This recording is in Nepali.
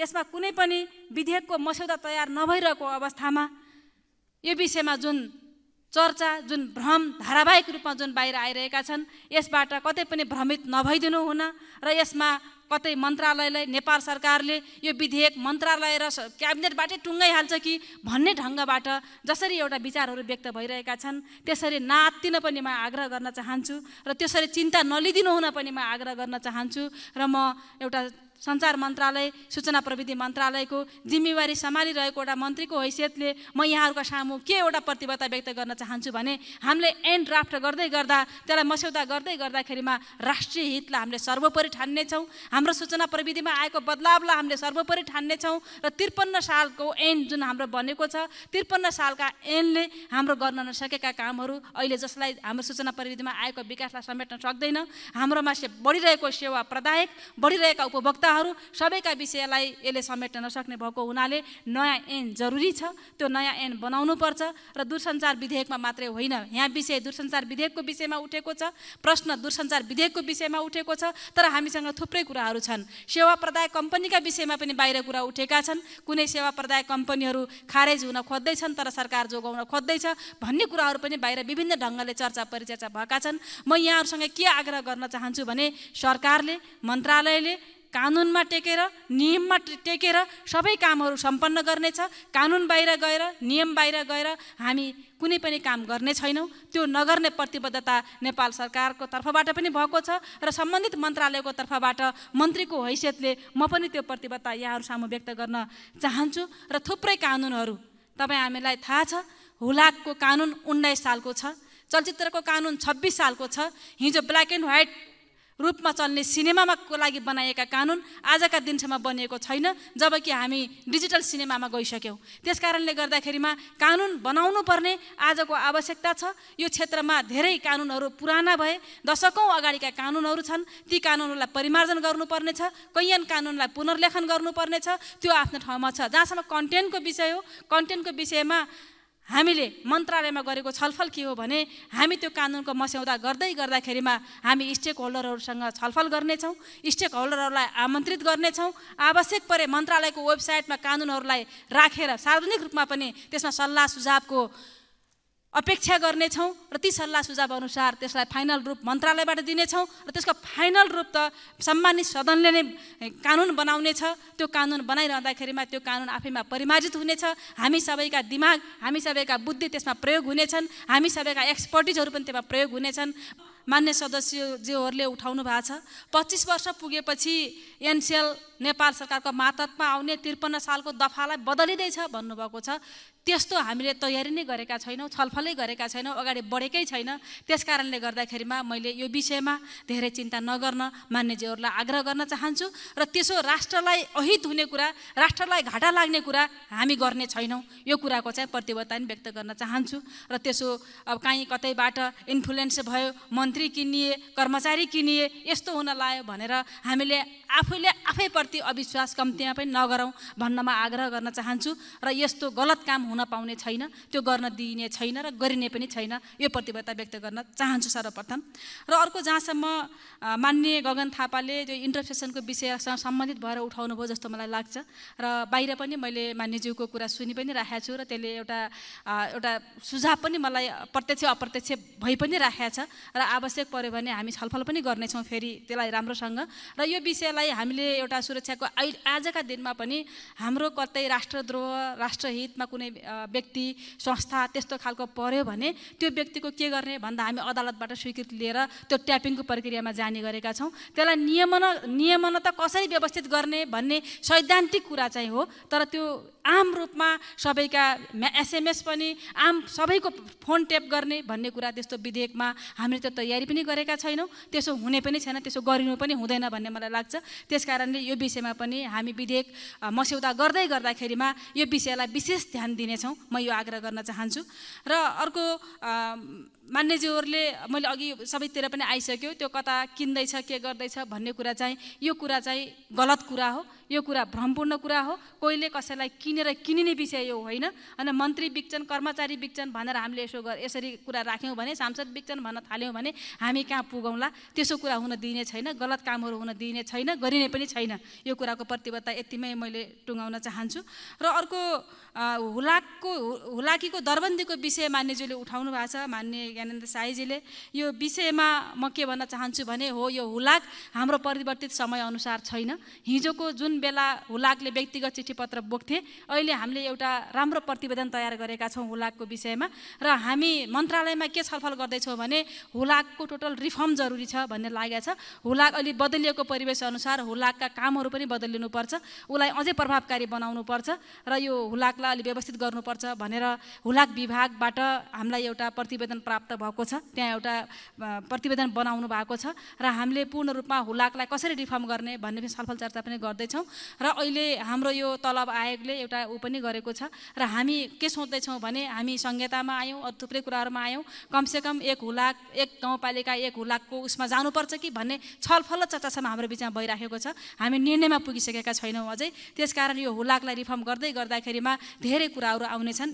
यसमा कुनै पनि विधेयकको मस्यौदा तयार नभइरहेको अवस्थामा यो विषयमा जुन चर्चा जुन भ्रम धारावाहिक रूपमा जुन बाहिर आइरहेका छन् यसबाट कतै पनि भ्रमित नभइदिनु हुन र यसमा कतै मन्त्रालयलाई नेपाल सरकारले यो विधेयक मन्त्रालय र क्याबिनेटबाटै टुङ्गाइहाल्छ कि भन्ने ढङ्गबाट जसरी एउटा विचारहरू व्यक्त भइरहेका छन् त्यसरी नआत्तिन पनि म आग्रह गर्न चाहन्छु र त्यसरी चिन्ता नलिदिनु हुन पनि म आग्रह गर्न चाहन्छु र म एउटा सञ्चार मन्त्रालय सूचना प्रविधि मन्त्रालयको जिम्मेवारी सम्हालिरहेको एउटा मन्त्रीको हैसियतले म यहाँहरूका सामु के एउटा प्रतिबद्धता व्यक्त गर्न चाहन्छु भने हामीले एन्ड ड्राफ्ट गर्दै गर्दा त्यसलाई मस्यौदा गर्दै गर्दाखेरिमा राष्ट्रिय हितलाई हामीले सर्वोपरि ठान्नेछौँ हाम्रो सूचना प्रविधिमा आएको बदलावलाई हामीले सर्वोपरि ठान्नेछौँ र त्रिपन्न सालको एन जुन हाम्रो बनेको छ त्रिपन्न सालका एन्डले हाम्रो गर्न नसकेका कामहरू अहिले जसलाई हाम्रो सूचना प्रविधिमा आएको विकासलाई समेट्न सक्दैन हाम्रोमा बढिरहेको सेवा प्रदायक बढिरहेका उपभोक्ता कुराहरू सबैका विषयलाई यसले समेट्न नसक्ने भएको हुनाले नयाँ ऐन जरुरी छ त्यो नयाँ ऐन बनाउनुपर्छ र दूरसञ्चार विधेयकमा मात्रै होइन यहाँ विषय दूरसञ्चार विधेयकको विषयमा उठेको छ प्रश्न दूरसञ्चार विधेयकको विषयमा उठेको छ तर हामीसँग थुप्रै कुराहरू छन् सेवा प्रदाय कम्पनीका विषयमा पनि बाहिर कुरा उठेका छन् कुनै सेवा प्रदाय कम्पनीहरू खारेज हुन खोज्दैछन् तर सरकार जोगाउन खोज्दैछ भन्ने कुराहरू पनि बाहिर विभिन्न ढङ्गले चर्चा परिचर्चा भएका छन् म यहाँहरूसँग के आग्रह गर्न चाहन्छु भने सरकारले मन्त्रालयले कानुनमा टेकेर नियममा टेकेर सबै कामहरू सम्पन्न गर्नेछ कानुन बाहिर गएर नियम बाहिर गएर हामी कुनै पनि काम गर्ने छैनौँ त्यो नगर्ने प्रतिबद्धता नेपाल सरकारको तर्फबाट पनि भएको छ र सम्बन्धित मन्त्रालयको तर्फबाट मन्त्रीको हैसियतले म पनि त्यो प्रतिबद्धता यहाँहरू सामु व्यक्त गर्न चाहन्छु र थुप्रै कानुनहरू तपाईँ हामीलाई थाहा छ हुलाकको कानुन उन्नाइस सालको छ चलचित्रको कानुन छब्बिस सालको छ हिजो ब्ल्याक एन्ड व्हाइट रूपमा चल्ने सिनेमाको लागि बनाइएका कानुन आजका दिनसम्म बनिएको छैन जबकि हामी डिजिटल सिनेमामा गइसक्यौँ त्यस कारणले गर्दाखेरिमा कानुन बनाउनु पर्ने आजको आवश्यकता छ यो क्षेत्रमा धेरै कानुनहरू पुराना भए दशकौँ अगाडिका कानुनहरू छन् ती कानुनहरूलाई परिमार्जन गर्नुपर्नेछ कैयन कानुनलाई पुनर्लेखन गर्नुपर्नेछ त्यो आफ्नो ठाउँमा छ जहाँसम्म कन्टेन्टको विषय हो कन्टेन्टको विषयमा हामीले मन्त्रालयमा गरेको छलफल के हो भने हामी त्यो कानुनको मस्यौदा गर्दै गर्दाखेरिमा हामी स्टेक होल्डरहरूसँग छलफल गर्नेछौँ स्टेक होल्डरहरूलाई आमन्त्रित गर्नेछौँ आवश्यक परे मन्त्रालयको वेबसाइटमा कानुनहरूलाई राखेर सार्वजनिक रूपमा पनि त्यसमा सल्लाह सुझावको अपेक्षा गर्नेछौँ र ती सल्लाह सुझाव अनुसार त्यसलाई फाइनल रूप मन्त्रालयबाट दिनेछौँ र त्यसको फाइनल रूप त सम्मानित सदनले नै कानुन बनाउनेछ त्यो कानुन बनाइरहँदाखेरिमा त्यो कानुन आफैमा परिमार्जित हुनेछ हामी सबैका दिमाग हामी सबैका बुद्धि त्यसमा प्रयोग हुनेछन् हामी सबैका एक्सपर्टिजहरू पनि त्यसमा प्रयोग हुनेछन् मान्य सदस्यज्यूहरूले उठाउनु भएको छ पच्चिस वर्ष पुगेपछि एनसिएल नेपाल सरकारको मातत्मा आउने त्रिपन्न सालको दफालाई बदलिँदैछ भन्नुभएको छ त्यस्तो हामीले तयारी नै गरेका छैनौँ छलफलै गरेका छैनौँ अगाडि बढेकै छैन त्यस कारणले गर्दाखेरिमा मैले यो विषयमा धेरै चिन्ता नगर्न मान्यज्यूहरूलाई आग्रह गर्न चाहन्छु र त्यसो राष्ट्रलाई अहित हुने कुरा राष्ट्रलाई घाटा लाग्ने कुरा हामी गर्ने छैनौँ यो कुराको चाहिँ प्रतिबद्धता पनि व्यक्त गर्न चाहन्छु र त्यसो अब काहीँ कतैबाट इन्फ्लुएन्स भयो मन्त्री मन्त्री किनिए कर्मचारी किनिए यस्तो हुन लाग्यो भनेर हामीले आफैले आफैप्रति अविश्वास कम्तीमा पनि नगरौँ भन्नमा आग्रह गर्न चाहन्छु र यस्तो गलत काम हुन पाउने छैन त्यो गर्न दिइने छैन र गरिने पनि छैन यो प्रतिबद्धता व्यक्त गर्न चाहन्छु सर्वप्रथम र अर्को जहाँसम्म मान्य गगन थापाले त्यो इन्टरफेसनको विषयसँग सम्बन्धित भएर उठाउनुभयो जस्तो मलाई लाग्छ र बाहिर पनि मैले मान्यज्यूको कुरा सुनि पनि राखेको छु र त्यसले एउटा एउटा सुझाव पनि मलाई प्रत्यक्ष अप्रत्यक्ष भइ पनि राखेको छ र आवश्यक पऱ्यो भने हामी छलफल पनि गर्नेछौँ फेरि त्यसलाई राम्रोसँग र यो विषयलाई हामीले एउटा सुरक्षाको आजका दिनमा पनि हाम्रो कतै राष्ट्रद्रोह राष्ट्रहितमा कुनै व्यक्ति संस्था त्यस्तो खालको पऱ्यो भने त्यो व्यक्तिको के गर्ने भन्दा हामी अदालतबाट स्वीकृति लिएर त्यो ट्यापिङको प्रक्रियामा जाने गरेका छौँ त्यसलाई नियमन नियमन त कसरी व्यवस्थित गर्ने भन्ने सैद्धान्तिक कुरा चाहिँ हो तर त्यो आम रूपमा सबैका एसएमएस पनि आम सबैको फोन ट्याप गर्ने भन्ने कुरा त्यस्तो विधेयकमा हामीले त्यो तयारी पनि गरेका छैनौँ त्यसो हुने पनि छैन त्यसो गरिनु पनि हुँदैन भन्ने मलाई लाग्छ त्यस कारणले यो विषयमा पनि हामी विधेयक मस्यौदा गर्दै गर्दाखेरिमा यो विषयलाई विशेष ध्यान दिनेछौँ म यो आग्रह गर्न चाहन्छु र अर्को मान्यज्यूहरूले मैले अघि सबैतिर पनि आइसक्यो त्यो कता किन्दैछ के गर्दैछ भन्ने कुरा चाहिँ यो कुरा चाहिँ गलत कुरा हो यो कुरा भ्रमपूर्ण कुरा हो कोहीले कसैलाई किनेर किनिने विषय यो होइन अनि मन्त्री बिक्छन् कर्मचारी बिक्छन् भनेर हामीले यसो गर यसरी कुरा राख्यौँ भने सांसद बिक्छन् भन्न थाल्यौँ भने हामी कहाँ पुगौँला त्यसो कुरा हुन दिइने छैन गलत कामहरू हुन दिइने छैन गरिने पनि छैन यो कुराको प्रतिबद्धता यतिमै मैले टुङ्गाउन चाहन्छु र अर्को हुलाकको हुलाकीको दरबन्दीको विषय मान्यज्यूले उठाउनु भएको छ मान्य ज्ञानेन्द्र साईजीले यो विषयमा म के भन्न चाहन्छु भने हो यो हुलाक हाम्रो परिवर्तित समयअनुसार छैन हिजोको जुन बेला हुलाकले व्यक्तिगत चिठीपत्र बोक्थे अहिले हामीले एउटा राम्रो प्रतिवेदन तयार गरेका छौँ हुलाकको विषयमा र हामी मन्त्रालयमा के छलफल गर्दैछौँ भने हुलाक हुलाकको टोटल रिफर्म जरुरी छ भन्ने लागेको छ हुलाक अहिले बदलिएको परिवेश अनुसार हुलाकका कामहरू पनि बदलिनुपर्छ उसलाई अझै प्रभावकारी बनाउनुपर्छ र यो हुलाकलाई अलि व्यवस्थित गर्नुपर्छ भनेर हुलाक विभागबाट हामीलाई एउटा प्रतिवेदन प्राप्त भएको छ त्यहाँ एउटा प्रतिवेदन बनाउनु भएको छ र हामीले पूर्ण रूपमा हुलाकलाई कसरी रिफर्म गर्ने भन्ने पनि सलफल चर्चा पनि गर्दैछौँ र अहिले हाम्रो यो तलब आयोगले एउटा ऊ पनि गरेको छ र हामी के सोच्दैछौँ भने हामी संहितामा आयौँ थुप्रै कुराहरूमा आयौँ कमसेकम एक हुलाक एक गाउँ गाउँपालिका एक हुलाकको उसमा जानुपर्छ कि भन्ने छलफल चर्चासम्म हाम्रो बिचमा भइराखेको छ हामी निर्णयमा पुगिसकेका छैनौँ अझै त्यसकारण यो हुलाकलाई रिफर्म गर्दै गर्दाखेरिमा धेरै कुराहरू आउनेछन्